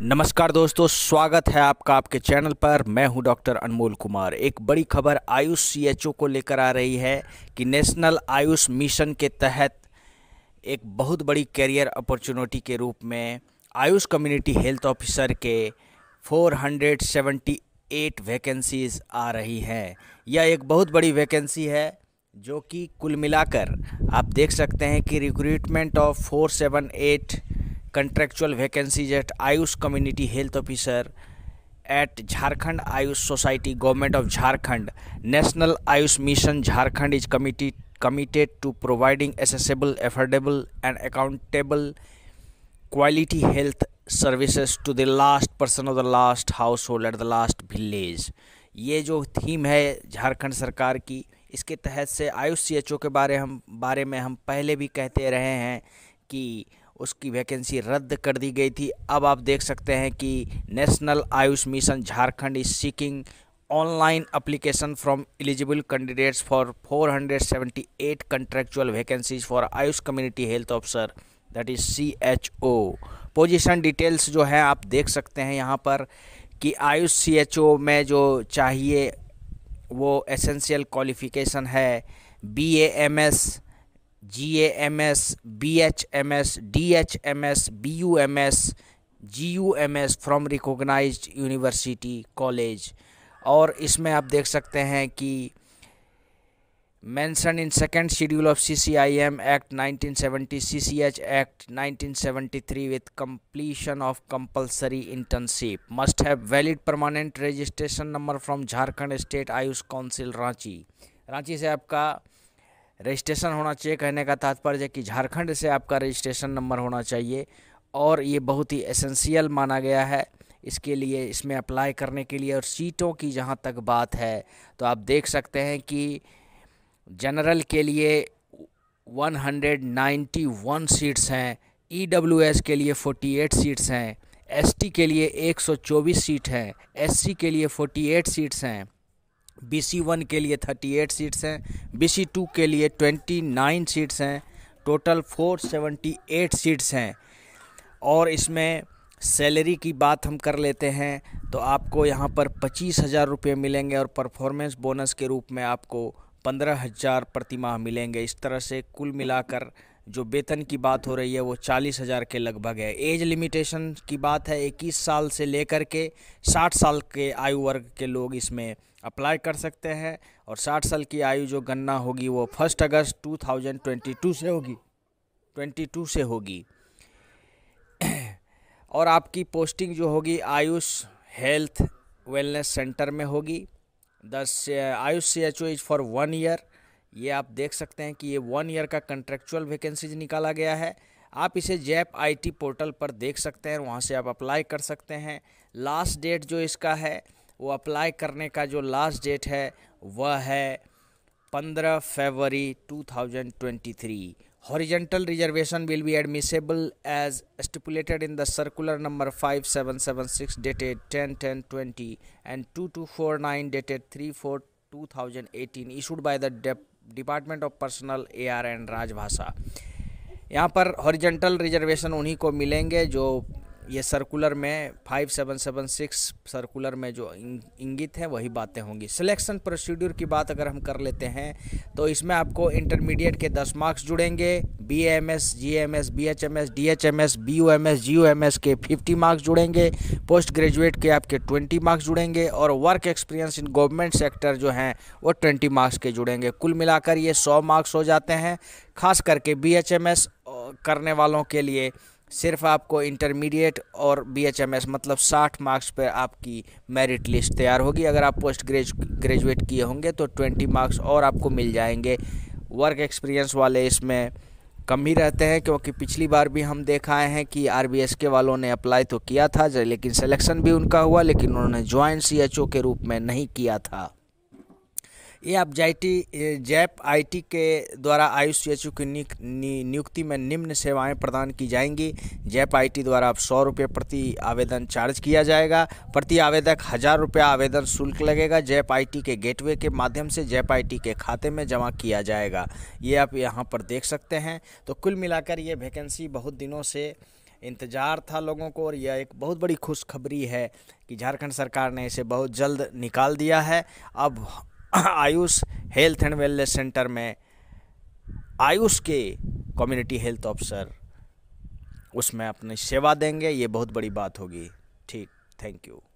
नमस्कार दोस्तों स्वागत है आपका आपके चैनल पर मैं हूं डॉक्टर अनमोल कुमार एक बड़ी खबर आयुष ओ को लेकर आ रही है कि नेशनल आयुष मिशन के तहत एक बहुत बड़ी कैरियर अपॉर्चुनिटी के रूप में आयुष कम्युनिटी हेल्थ ऑफिसर के 478 वैकेंसीज आ रही हैं यह एक बहुत बड़ी वैकेंसी है जो कि कुल मिलाकर आप देख सकते हैं कि recruitment of 478 contractual vacancies at AYUSH community health officer at Jharkhand AYUSH society government of Jharkhand national AYUSH mission Jharkhand is committee committed to providing accessible affordable and accountable quality health services to the last person of the last household at the last village ये जो theme है झारखंड सरकार की इसके तहत से Ayush C H ओ के बारे हम बारे में हम पहले भी कहते रहे हैं कि उसकी वैकेंसी रद्द कर दी गई थी अब आप देख सकते हैं कि national AYUSH mission Jharkhand is seeking online application from eligible candidates for 478 contractual vacancies for AYUSH community health officer that is C H O position details जो हैं आप देख सकते हैं यहाँ पर कि आयुष सी एच ओ में जो चाहिए वो एसेंशियल क्वालिफिकेशन है B A M S G A M S B H M S D H M S B U M S G U M S from recognise university college और इसमें आप देख सकते हैं कि mention in second schedule of C C I M act nineteen seventy C C H act nineteen seventy three with completion of compulsory internship must have valid permanent registration number from Jharkhand state AYUSH council Ranchi Ranchi से आपका registration होना चाहिए कहने का तात्पर्य कि झारखंड से आपका रजिस्ट्रेशन नंबर होना चाहिए और ये बहुत ही एसेंशियल माना गया है इसके लिए इसमें अप्लाई करने के लिए और सीटों की जहाँ तक बात है तो आप देख सकते हैं कि जनरल के लिए 191 सीट्स हैं ईडब्ल्यूएस e के लिए 48 सीट्स हैं एसटी के लिए 124 सीट हैं एससी के लिए 48 सीट्स हैं बी सी वन के लिए थर्टी एट सीट्स हैं बी सी टू के लिए ट्वेंटी नाइन सीट्स हैं total four seventy eight seats हैं और इसमें सैलरी की बात हम कर लेते हैं तो आपको यहाँ पर पच्चीस हज़ार रुपये मिलेंगे और परफॉर्मेंस बोनस के रूप में आपको पंद्रह हज़ार प्रतिमाह मिलेंगे इस तरह से कुल मिलाकर जो वेतन की बात हो रही है वो चालीस हज़ार के लगभग है एज लिमिटेशन की बात है इक्कीस साल से लेकर के साठ साल के आयु वर्ग के लोग इसमें अप्लाई कर सकते हैं और साठ साल की आयु जो गणना होगी वो first August two thousand twenty two से होगी ट्वेंटी टू से होगी और आपकी पोस्टिंग जो होगी आयुष हेल्थ वेलनेस सेंटर में होगी दस AYUSH C H O is for one year ये आप देख सकते हैं कि ये वन ईयर का कंट्रेक्चुअल वैकेंसीज निकाला गया है आप इसे जैप आईटी पोर्टल पर देख सकते हैं वहाँ से आप अप्लाई कर सकते हैं लास्ट डेट जो इसका है वो अप्लाई करने का जो लास्ट डेट है वह है पंद्रह फरवरी 2023 the circular number five seven seven six dated ten circular twenty 5776 to 10 10 20 dated 2249 four 3 4 2018 issued by the dep department of personnel A R and Rajbhasha यहाँ पर हॉरिजेंटल रिजर्वेशन उन्हीं को मिलेंगे जो ये सर्कुलर में 5776 सर्कुलर में जो इंगित है वही बातें होंगी सिलेक्शन प्रोसीड्यूर की बात अगर हम कर लेते हैं तो इसमें आपको इंटरमीडिएट के 10 मार्क्स जुड़ेंगे B M S G M S B H M S D H M S B U M S G U M S के 50 मार्क्स जुड़ेंगे पोस्ट ग्रेजुएट के आपके ट्वेंटी मार्क्स जुड़ेंगे और work experience in government sector जो हैं वो twenty marks के जुड़ेंगे कुल मिलाकर ये सौ मार्क्स हो जाते हैं खास करके बी एच एम एस करने वालों के लिए सिर्फ आपको इंटरमीडिएट और बीएचएमएस मतलब 60 मार्क्स पर आपकी मेरिट लिस्ट तैयार होगी अगर आप पोस्ट ग्रेज ग्रेजुएट किए होंगे तो 20 मार्क्स और आपको मिल जाएंगे वर्क एक्सपीरियंस वाले इसमें कम ही रहते हैं क्योंकि पिछली बार भी हम देखा आए हैं कि आर के वालों ने अप्लाई तो किया था लेकिन सिलेक्शन भी उनका हुआ लेकिन उन्होंने ज्वाइन सी के रूप में नहीं किया था ये आप जाइटी जैप आईटी के द्वारा आयुष सी की नियुक्ति में निम्न सेवाएं प्रदान की जाएंगी जैप आईटी द्वारा अब सौ रुपये प्रति आवेदन चार्ज किया जाएगा प्रति आवेदक हज़ार रुपया आवेदन शुल्क लगेगा जैप आईटी के गेटवे के माध्यम से जैप आईटी के खाते में जमा किया जाएगा ये आप यहाँ पर देख सकते हैं तो कुल मिलाकर ये वैकेंसी बहुत दिनों से इंतज़ार था लोगों को और यह एक बहुत बड़ी खुशखबरी है कि झारखंड सरकार ने इसे बहुत जल्द निकाल दिया है अब AYUSH health and wellness centre में आयुष के कम्युनिटी हेल्थ ऑफिसर उसमें अपनी सेवा देंगे ये बहुत बड़ी बात होगी ठीक थैंक यू